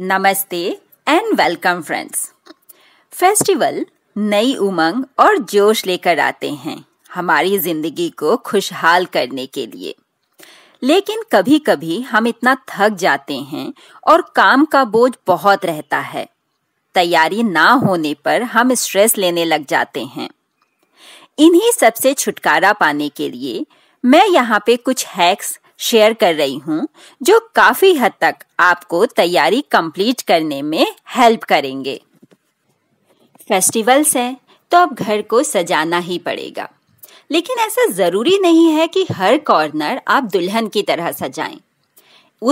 नमस्ते and welcome friends festival नई उमंग और जोश लेकर आते हैं हमारी जिंदगी को खुशहाल करने के लिए लेकिन कभी कभी हम इतना थक जाते हैं और काम का बोझ बहुत रहता है तैयारी ना होने पर हम स्ट्रेस लेने लग जाते हैं इन्हीं सबसे छुटकारा पाने के लिए मैं यहाँ पे कुछ हैक्स शेयर कर रही हूँ जो काफी हद तक आपको तैयारी कंप्लीट करने में हेल्प करेंगे फेस्टिवल्स हैं तो अब घर को सजाना ही पड़ेगा लेकिन ऐसा जरूरी नहीं है कि हर कॉर्नर आप दुल्हन की तरह सजाएं।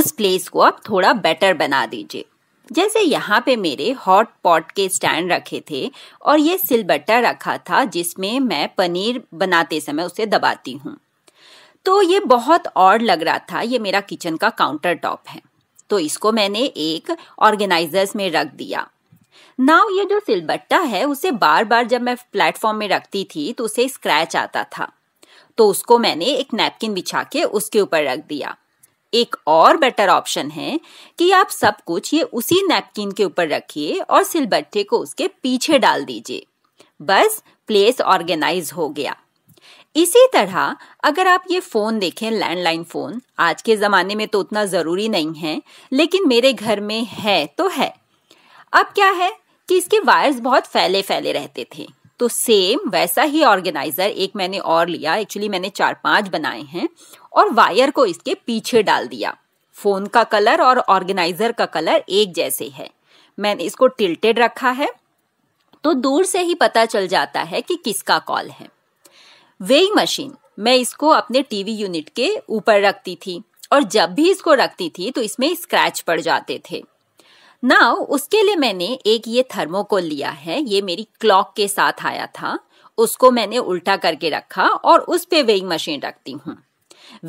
उस प्लेस को आप थोड़ा बेटर बना दीजिए जैसे यहाँ पे मेरे हॉट पॉट के स्टैंड रखे थे और ये सिलबट्टा रखा था जिसमें मैं पनीर बनाते समय उसे दबाती हूँ तो ये बहुत और लग रहा था ये मेरा किचन का काउंटर टॉप है तो इसको मैंने एक ऑर्गेनाइजर्स में रख दिया नाउ ये जो सिलबट्टा है उसे बार बार जब मैं प्लेटफॉर्म में रखती थी तो उसे स्क्रैच आता था तो उसको मैंने एक नैपकिन बिछा के उसके ऊपर रख दिया एक और बेटर ऑप्शन है कि आप सब कुछ ये उसी नैपकिन के ऊपर रखिए और सिलबट्टे को उसके पीछे डाल दीजिए बस प्लेस ऑर्गेनाइज हो गया इसी तरह अगर आप ये फोन देखें लैंडलाइन फोन आज के जमाने में तो उतना जरूरी नहीं है लेकिन मेरे घर में है तो है अब क्या है कि इसके वायर्स बहुत फैले फैले रहते थे तो सेम वैसा ही ऑर्गेनाइजर एक मैंने और लिया एक्चुअली मैंने चार पांच बनाए हैं और वायर को इसके पीछे डाल दिया फोन का कलर और ऑर्गेनाइजर का कलर एक जैसे है मैंने इसको टिल्टेड रखा है तो दूर से ही पता चल जाता है कि किसका कॉल है वेइंग मशीन मैं इसको अपने टीवी यूनिट के ऊपर रखती थी और जब भी इसको रखती थी तो इसमें स्क्रैच पड़ जाते थे नाउ उसके लिए मैंने एक ये थर्मोकोल लिया है ये मेरी क्लॉक के साथ आया था उसको मैंने उल्टा करके रखा और उस पर वेइंग मशीन रखती हूँ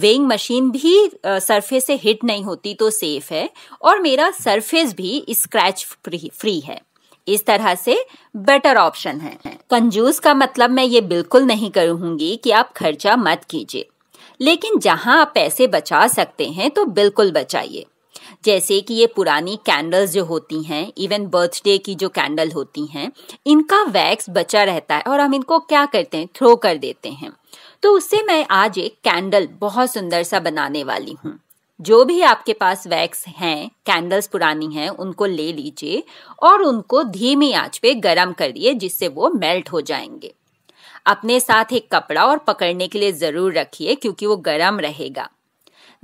वेइंग मशीन भी सरफेस से हिट नहीं होती तो सेफ है और मेरा सरफेस भी स्क्रैच फ्री, फ्री है इस तरह से बेटर ऑप्शन है कंजूस का मतलब मैं ये बिल्कुल नहीं करूंगी कि आप खर्चा मत कीजिए लेकिन जहां आप पैसे बचा सकते हैं तो बिल्कुल बचाइए जैसे कि ये पुरानी कैंडल्स जो होती हैं इवन बर्थडे की जो कैंडल होती हैं इनका वैक्स बचा रहता है और हम इनको क्या करते हैं थ्रो कर देते हैं तो उससे मैं आज एक कैंडल बहुत सुंदर सा बनाने वाली हूँ जो भी आपके पास वैक्स हैं कैंडल्स पुरानी हैं उनको ले लीजिए और उनको धीमी आंच पे गर्म करिए जिससे वो मेल्ट हो जाएंगे अपने साथ एक कपड़ा और पकड़ने के लिए जरूर रखिए क्योंकि वो गर्म रहेगा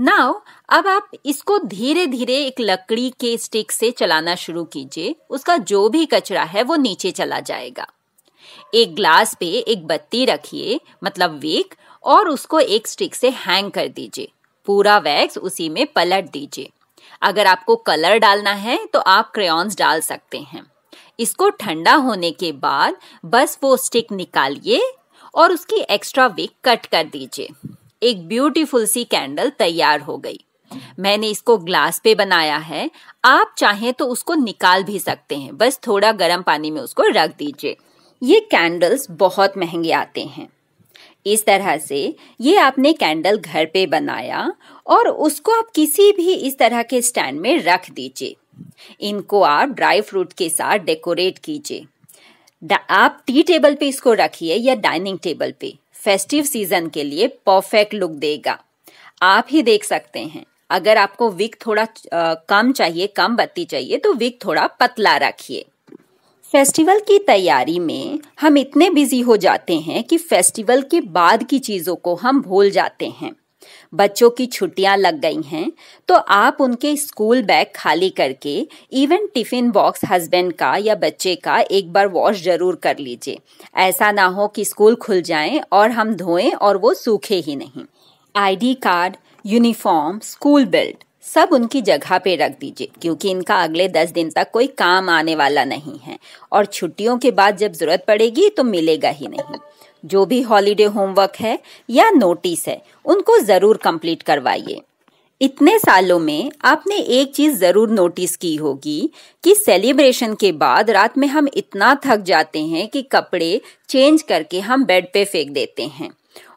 नाउ अब आप इसको धीरे धीरे एक लकड़ी के स्टिक से चलाना शुरू कीजिए उसका जो भी कचरा है वो नीचे चला जाएगा एक ग्लास पे एक बत्ती रखिए मतलब वेक और उसको एक स्टिक से हैंग कर दीजिए पूरा वैक्स उसी में पलट दीजिए अगर आपको कलर डालना है तो आप क्रेयॉन्स डाल सकते हैं इसको ठंडा होने के बाद बस वो स्टिक निकालिए और उसकी एक्स्ट्रा विक कट कर दीजिए एक ब्यूटीफुल सी कैंडल तैयार हो गई मैंने इसको ग्लास पे बनाया है आप चाहें तो उसको निकाल भी सकते हैं बस थोड़ा गर्म पानी में उसको रख दीजिए ये कैंडल्स बहुत महंगे आते हैं इस तरह से ये आपने कैंडल घर पे बनाया और उसको आप किसी भी इस तरह के स्टैंड में रख दीजिए इनको आप ड्राई फ्रूट के साथ डेकोरेट कीजिए आप टी टेबल पे इसको रखिए या डाइनिंग टेबल पे फेस्टिव सीजन के लिए परफेक्ट लुक देगा आप ही देख सकते हैं अगर आपको विक थोड़ा आ, कम चाहिए कम बत्ती चाहिए तो विक थोड़ा पतला रखिए फेस्टिवल की तैयारी में हम इतने बिजी हो जाते हैं कि फेस्टिवल के बाद की चीज़ों को हम भूल जाते हैं बच्चों की छुट्टियां लग गई हैं तो आप उनके स्कूल बैग खाली करके इवन टिफिन बॉक्स हस्बैंड का या बच्चे का एक बार वॉश जरूर कर लीजिए ऐसा ना हो कि स्कूल खुल जाए और हम धोएं और वो सूखे ही नहीं ID card uniform school belt सब उनकी जगह पे रख दीजिए क्योंकि इनका अगले दस दिन तक कोई काम आने वाला नहीं है और छुट्टियों के बाद जब जरूरत पड़ेगी तो मिलेगा ही नहीं जो भी हॉलीडे होमवर्क है या नोटिस है उनको जरूर कंप्लीट करवाइए इतने सालों में आपने एक चीज जरूर नोटिस की होगी कि सेलिब्रेशन के बाद रात में हम इतना थक जाते हैं कि कपड़े चेंज करके हम बेड पे फेंक देते हैं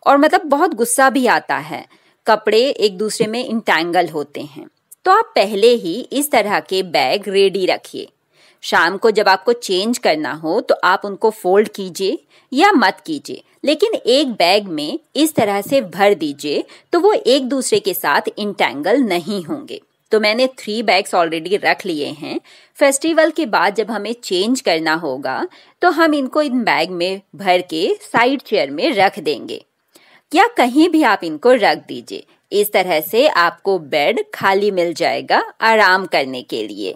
और मतलब बहुत गुस्सा भी आता है कपड़े एक दूसरे में इंटैंगल होते हैं तो आप पहले ही इस तरह के बैग रेडी रखिए शाम को जब आपको चेंज करना हो तो आप उनको फोल्ड कीजिए या मत कीजिए लेकिन एक बैग में इस तरह से भर दीजिए तो वो एक दूसरे के साथ इंटैंगल नहीं होंगे तो मैंने थ्री बैग्स ऑलरेडी रख लिए हैं फेस्टिवल के बाद जब हमें चेंज करना होगा तो हम इनको इन बैग में भर के साइड चेयर में रख देंगे या कहीं भी आप इनको रख दीजिए इस तरह से आपको बेड खाली मिल जाएगा आराम करने के लिए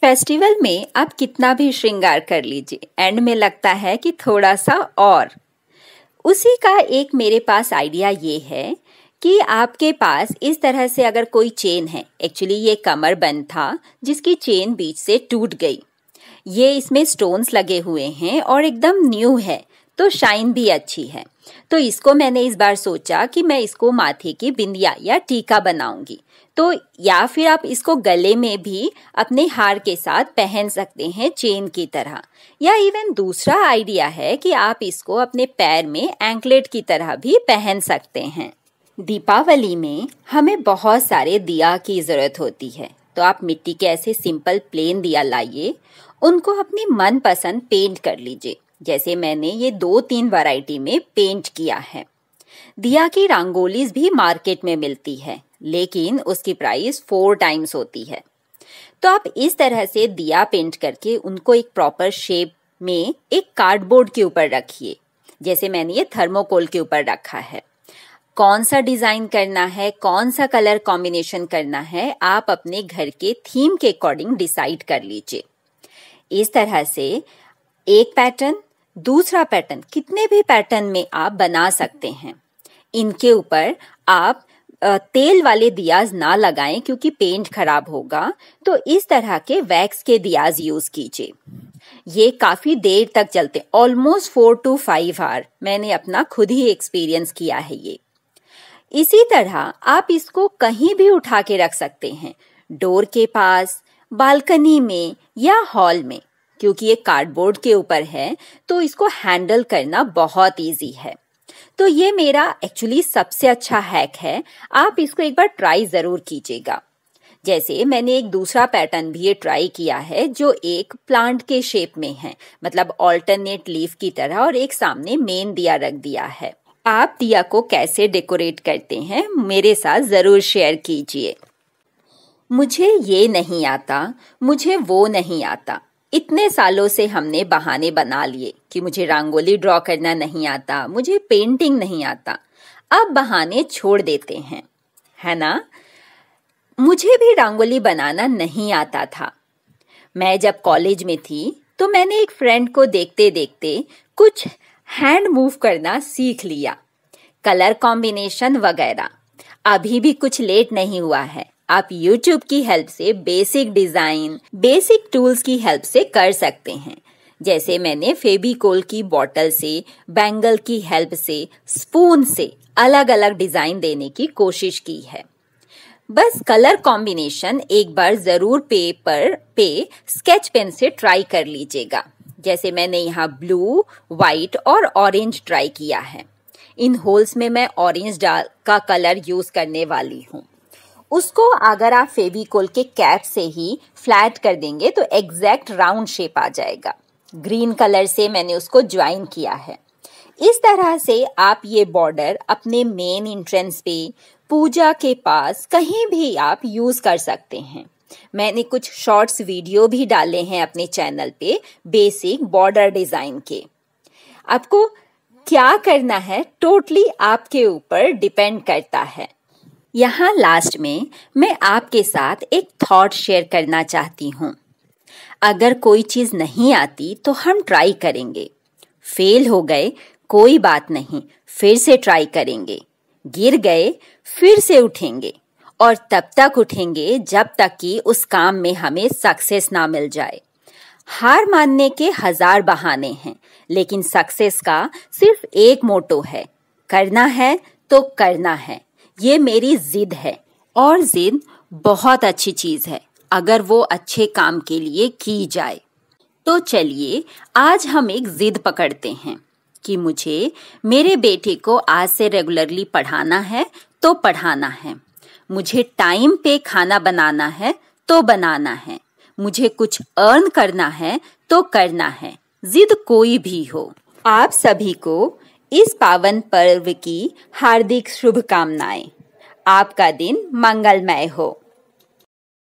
फेस्टिवल में आप कितना भी श्रृंगार कर लीजिए एंड में लगता है कि थोड़ा सा और उसी का एक मेरे पास आइडिया ये है कि आपके पास इस तरह से अगर कोई चेन है एक्चुअली ये कमर बंद था जिसकी चेन बीच से टूट गई ये इसमें स्टोन्स लगे हुए हैं और एकदम न्यू है तो शाइन भी अच्छी है तो इसको मैंने इस बार सोचा कि मैं इसको माथे की बिंदिया या टीका बनाऊंगी तो या फिर आप इसको गले में भी अपने हार के साथ पहन सकते हैं चेन की तरह या इवन दूसरा आइडिया है कि आप इसको अपने पैर में एंकलेट की तरह भी पहन सकते हैं दीपावली में हमें बहुत सारे दिया की ज़रूरत होती है तो आप मिट्टी के ऐसे सिंपल प्लेन दिया लाइए उनको अपनी मनपसंद पेंट कर लीजिए जैसे मैंने ये दो तीन वैरायटी में पेंट किया है दिया की रंगोलीज भी मार्केट में मिलती है लेकिन उसकी प्राइस फोर टाइम्स होती है तो आप इस तरह से दिया पेंट करके उनको एक प्रॉपर शेप में एक कार्डबोर्ड के ऊपर रखिए जैसे मैंने ये थर्मोकोल के ऊपर रखा है कौन सा डिजाइन करना है कौन सा कलर कॉम्बिनेशन करना है आप अपने घर के थीम के अकॉर्डिंग डिसाइड कर लीजिए इस तरह से एक पैटर्न दूसरा पैटर्न कितने भी पैटर्न में आप बना सकते हैं इनके ऊपर आप तेल वाले दियाज ना लगाएं क्योंकि पेंट खराब होगा तो इस तरह के वैक्स के दियाज यूज कीजिए ये काफी देर तक चलते almost four to five hour मैंने अपना खुद ही एक्सपीरियंस किया है ये इसी तरह आप इसको कहीं भी उठा के रख सकते हैं डोर के पास बालकनी में या हॉल में क्योंकि ये कार्डबोर्ड के ऊपर है तो इसको हैंडल करना बहुत ईजी है तो ये मेरा एक्चुअली सबसे अच्छा हैक है आप इसको एक बार ट्राई जरूर कीजिएगा जैसे मैंने एक दूसरा पैटर्न भी ये ट्राई किया है जो एक प्लांट के शेप में है मतलब ऑल्टरनेट लीफ की तरह और एक सामने मेन दिया रख दिया है आप दिया को कैसे डेकोरेट करते हैं मेरे साथ जरूर शेयर कीजिए मुझे ये नहीं आता मुझे वो नहीं आता इतने सालों से हमने बहाने बना लिए कि मुझे रंगोली ड्रॉ करना नहीं आता मुझे पेंटिंग नहीं आता अब बहाने छोड़ देते हैं है ना मुझे भी रंगोली बनाना नहीं आता था मैं जब कॉलेज में थी तो मैंने एक फ्रेंड को देखते देखते कुछ हैंड मूव करना सीख लिया कलर कॉम्बिनेशन वगैरह अभी भी कुछ लेट नहीं हुआ है आप YouTube की हेल्प से बेसिक डिजाइन बेसिक टूल्स की हेल्प से कर सकते हैं जैसे मैंने फेबिकोल की बॉटल से बैंगल की हेल्प से स्पून से अलग अलग डिजाइन देने की कोशिश की है बस कलर कॉम्बिनेशन एक बार जरूर पेपर पे स्केच पेन से ट्राई कर लीजिएगा जैसे मैंने यहाँ ब्लू व्हाइट और ऑरेंज ट्राई किया है इन होल्स में मैं ऑरेंज डाल का कलर यूज करने वाली हूँ उसको अगर आप फेविकोल के कैप से ही फ्लैट कर देंगे तो एग्जैक्ट राउंड शेप आ जाएगा ग्रीन कलर से मैंने उसको ज्वाइन किया है इस तरह से आप ये बॉर्डर अपने मेन इंट्रेंस पे पूजा के पास कहीं भी आप यूज कर सकते हैं मैंने कुछ शॉर्ट्स वीडियो भी डाले हैं अपने चैनल पे बेसिक बॉर्डर डिजाइन के आपको क्या करना है टोटली आपके ऊपर डिपेंड करता है यहाँ लास्ट में मैं आपके साथ एक थॉट शेयर करना चाहती हूँ अगर कोई चीज़ नहीं आती तो हम ट्राई करेंगे फेल हो गए कोई बात नहीं फिर से ट्राई करेंगे गिर गए फिर से उठेंगे और तब तक उठेंगे जब तक कि उस काम में हमें सक्सेस ना मिल जाए हार मानने के हजार बहाने हैं लेकिन सक्सेस का सिर्फ एक मोटो है करना है तो करना है ये मेरी जिद है और जिद बहुत अच्छी चीज है अगर वो अच्छे काम के लिए की जाए तो चलिए आज हम एक जिद पकड़ते हैं कि मुझे मेरे बेटे को आज से रेगुलरली पढ़ाना है तो पढ़ाना है मुझे टाइम पे खाना बनाना है तो बनाना है मुझे कुछ अर्न करना है तो करना है जिद कोई भी हो आप सभी को इस पावन पर्व की हार्दिक शुभकामनाएं आपका दिन मंगलमय हो